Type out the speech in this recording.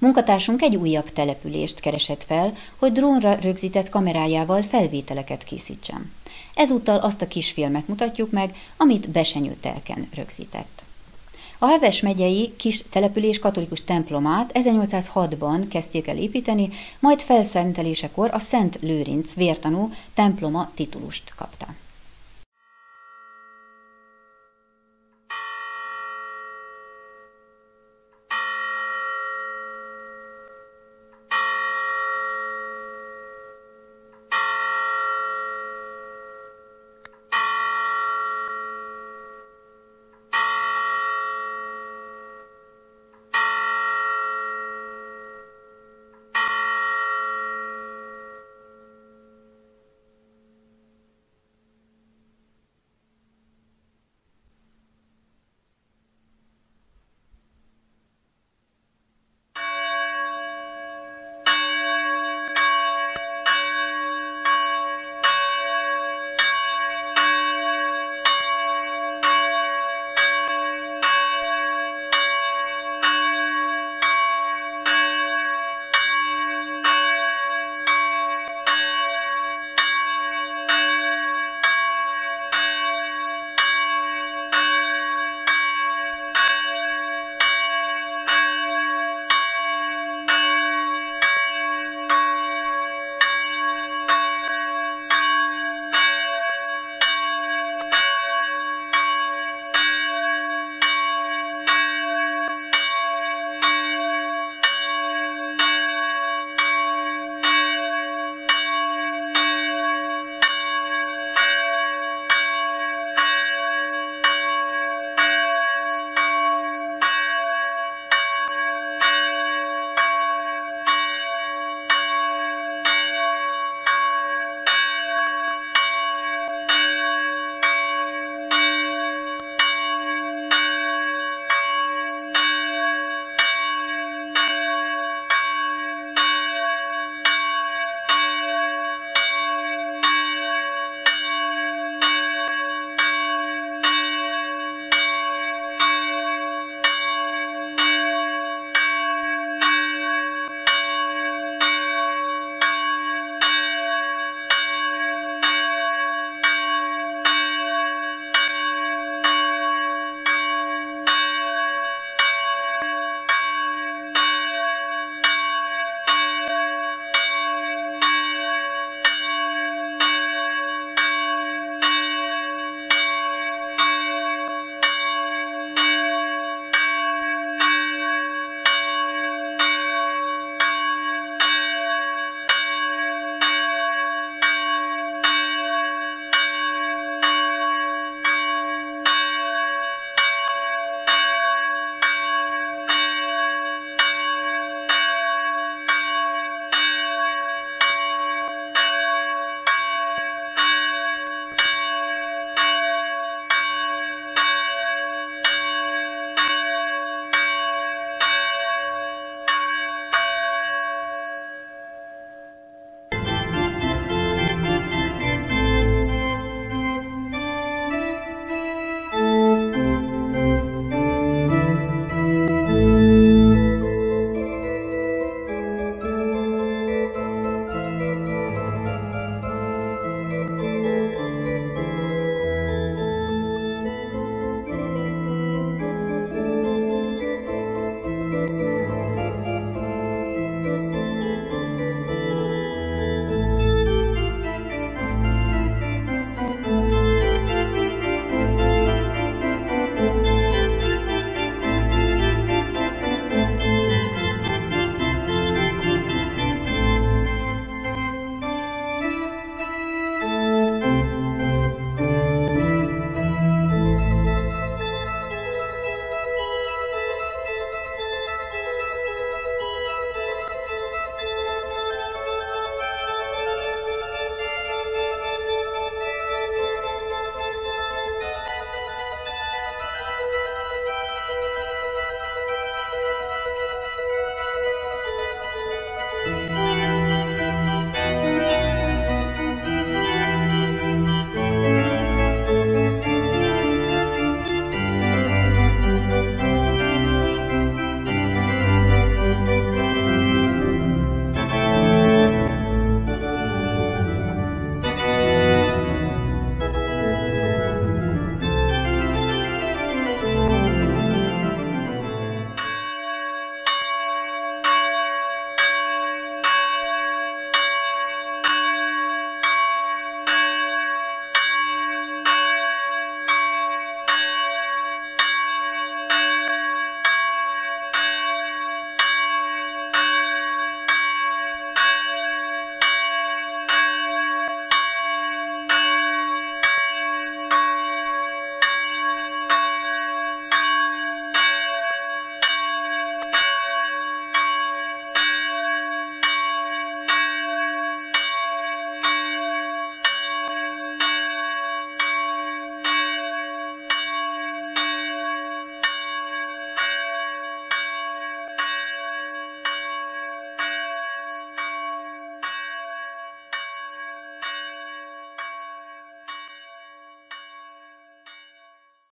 Munkatársunk egy újabb települést keresett fel, hogy drónra rögzített kamerájával felvételeket készítsen. Ezúttal azt a kisfilmet mutatjuk meg, amit Telken rögzített. A Heves megyei kis település katolikus templomát 1806-ban kezdték el építeni, majd felszentelésekor a Szent Lőrinc vértanú temploma titulust kapta.